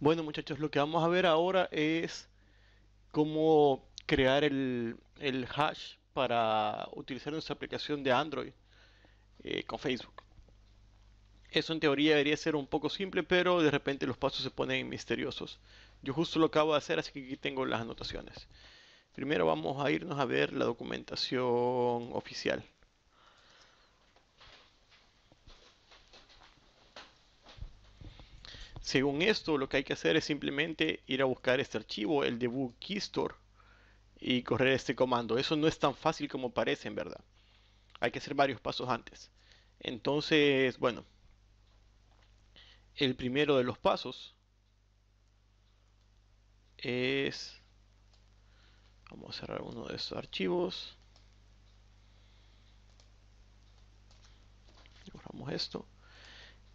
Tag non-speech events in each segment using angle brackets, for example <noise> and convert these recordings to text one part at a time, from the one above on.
Bueno muchachos, lo que vamos a ver ahora es cómo crear el, hash para utilizar nuestra aplicación de Android eh, con Facebook. Eso en teoría debería ser un poco simple, pero de repente los pasos se ponen misteriosos. Yo justo lo acabo de hacer, así que aquí tengo las anotaciones. Primero vamos a irnos a ver la documentación oficial. Según esto, lo que hay que hacer es simplemente ir a buscar este archivo, el debug keystore, y correr este comando. Eso no es tan fácil como parece, en verdad. Hay que hacer varios pasos antes. Entonces, bueno, el primero de los pasos es... Vamos a cerrar uno de estos archivos. Borramos esto.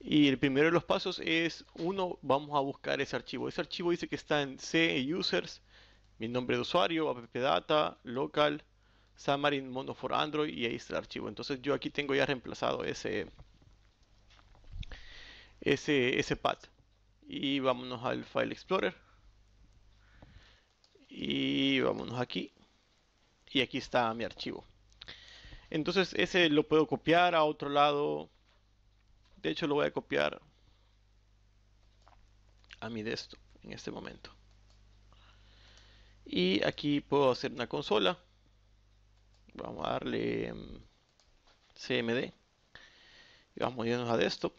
Y el primero de los pasos es, uno, vamos a buscar ese archivo. Ese archivo dice que está en C users, mi nombre de usuario, appdata, local, Xamarin Mono for Android y ahí está el archivo. Entonces yo aquí tengo ya reemplazado ese, ese, ese path. Y vámonos al File Explorer. Y vámonos aquí. Y aquí está mi archivo. Entonces ese lo puedo copiar a otro lado de hecho, lo voy a copiar a mi desktop en este momento. Y aquí puedo hacer una consola. Vamos a darle em, CMD. Y vamos a irnos a desktop.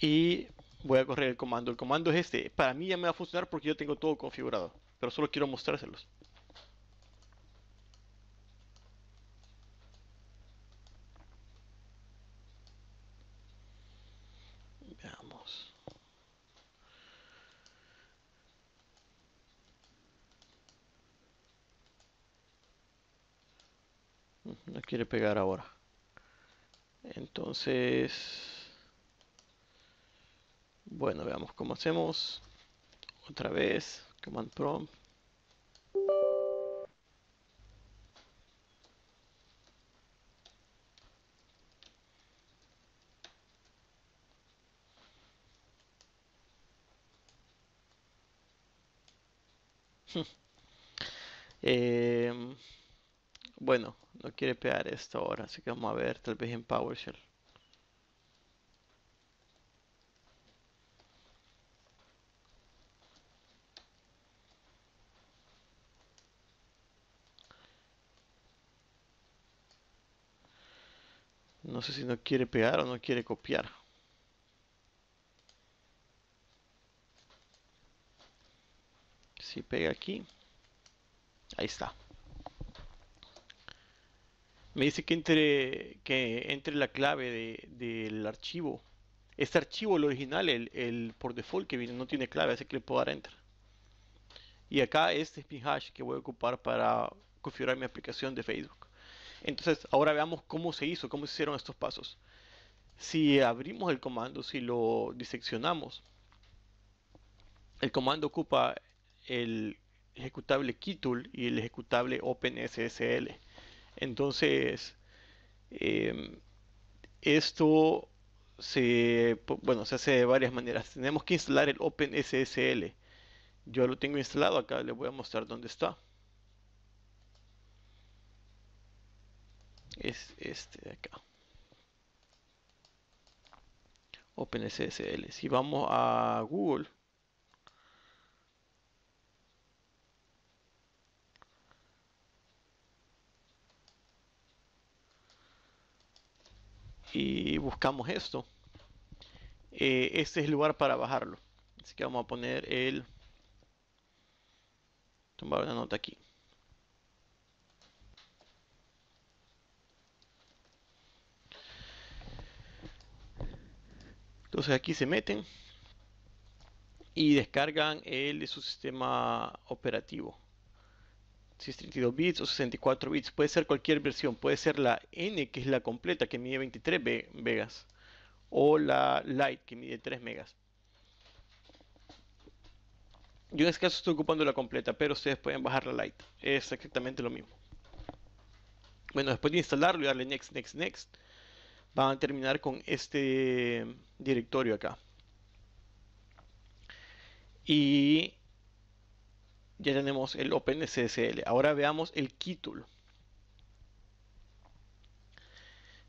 Y voy a correr el comando. El comando es este. Para mí ya me va a funcionar porque yo tengo todo configurado. Pero solo quiero mostrárselos. no quiere pegar ahora entonces bueno veamos cómo hacemos otra vez command prompt <laughs> em, bueno, no quiere pegar esto ahora, así que vamos a ver, tal vez en PowerShell. No sé si no quiere pegar o no quiere copiar. Si pega aquí, ahí está. Me dice que entre, que entre la clave del archivo. Este archivo, el original, el, por default que viene, no tiene clave, así que le puedo dar enter. Y acá este es mi hash que voy a ocupar para configurar mi aplicación de Facebook. Entonces, ahora veamos cómo se hizo, cómo se hicieron estos pasos. Si abrimos el comando, si lo diseccionamos, el comando ocupa el ejecutable KeyTool y el ejecutable OpenSSL. Entonces, em, esto se, bueno, se hace de varias maneras. Tenemos que instalar el OpenSSL. Yo lo tengo instalado acá, les voy a mostrar dónde está. Es este de acá. OpenSSL. Si vamos a Google y buscamos esto eh, este es el lugar para bajarlo así que vamos a poner el tomar una nota aquí entonces aquí se meten y descargan el de su sistema operativo si es 32 bits o 64 bits, puede ser cualquier versión, puede ser la N que es la completa que mide 23 megas o la Lite que mide 3 megas. Yo en este caso estoy ocupando la completa, pero ustedes pueden bajar la Lite, es exactamente lo mismo. Bueno, después de instalarlo y darle next, next, next, van a terminar con este directorio acá. Y ya tenemos el OpenSSL. Ahora veamos el Kitul.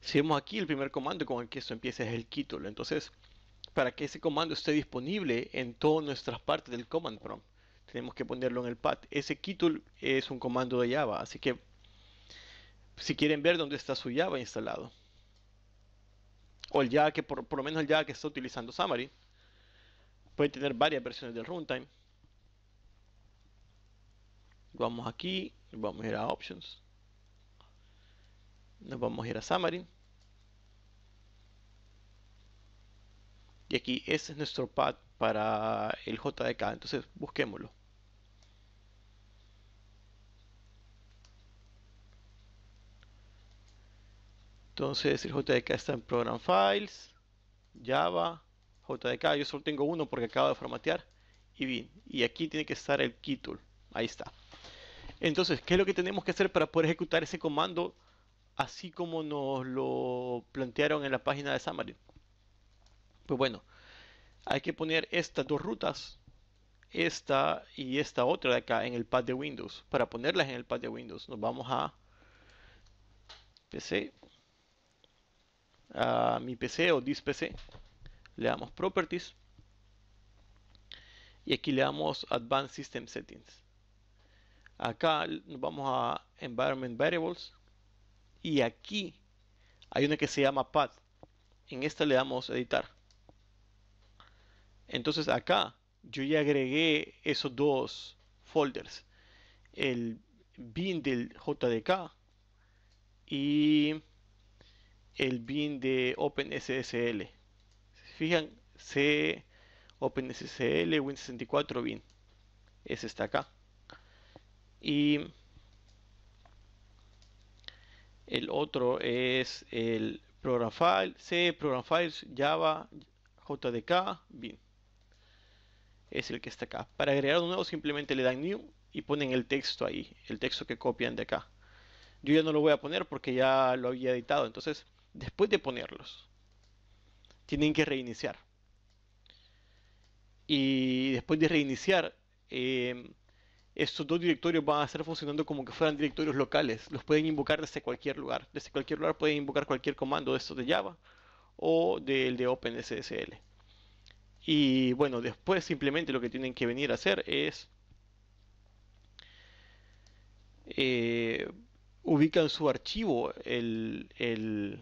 Si vemos aquí el primer comando con el que esto empieza es el Kitul. Entonces, para que ese comando esté disponible en todas nuestras partes del command prompt, tenemos que ponerlo en el path. Ese Kitul es un comando de Java, así que si quieren ver dónde está su Java instalado. O el Java que por, lo menos el Java que está utilizando Summary. Puede tener varias versiones del runtime. Vamos aquí, vamos a ir a Options. Nos vamos a ir a Summary. Y aquí ese es nuestro pad para el JDK, entonces busquémoslo. Entonces el JDK está en Program Files, Java, JDK, yo solo tengo uno porque acabo de formatear, y bien, y aquí tiene que estar el key tool, ahí está. Entonces, ¿qué es lo que tenemos que hacer para poder ejecutar ese comando así como nos lo plantearon en la página de Xamarin? Pues bueno, hay que poner estas dos rutas, esta y esta otra de acá en el pad de Windows. Para ponerlas en el pad de Windows, nos vamos a PC, a mi PC o this PC, le damos Properties y aquí le damos Advanced System Settings. Acá vamos a Environment Variables y aquí hay una que se llama Path. En esta le damos editar. Entonces acá yo ya agregué esos dos folders. El bin del JDK y el bin de OpenSSL. fijan, C, OpenSSL, Win64 bin. Ese está acá. Y el otro es el Program File, C, Program Files, Java, JDK, bin Es el que está acá. Para agregar un nuevo simplemente le dan New y ponen el texto ahí, el texto que copian de acá. Yo ya no lo voy a poner porque ya lo había editado, entonces después de ponerlos, tienen que reiniciar. Y después de reiniciar, eh, estos dos directorios van a estar funcionando como que fueran directorios locales. Los pueden invocar desde cualquier lugar. Desde cualquier lugar pueden invocar cualquier comando de estos de Java o del de OpenSSL. Y bueno, después simplemente lo que tienen que venir a hacer es eh, ubican su archivo, el, el,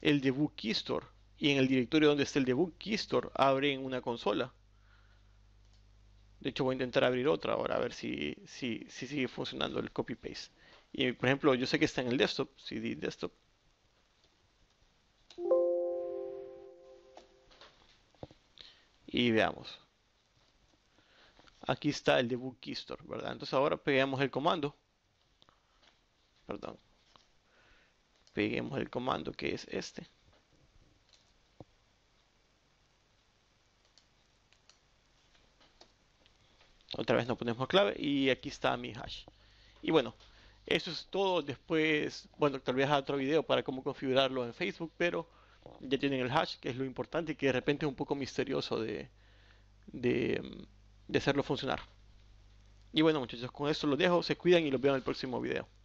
el debug keystore, y en el directorio donde está el debug keystore abren una consola de hecho, voy a intentar abrir otra ahora a ver si, si, sigue funcionando el copy-paste. Y por ejemplo, yo sé que está en el desktop, si desktop. Y veamos. Aquí está el debug keystore, ¿verdad? Entonces ahora peguemos el comando. Perdón. Peguemos el comando que es este. otra vez no ponemos clave y aquí está mi hash. Y bueno, eso es todo. Después, bueno, tal vez a otro video para cómo configurarlo en Facebook, pero ya tienen el hash, que es lo importante y que de repente es un poco misterioso de, de, de hacerlo funcionar. Y bueno muchachos, con esto los dejo, se cuidan y los veo en el próximo video.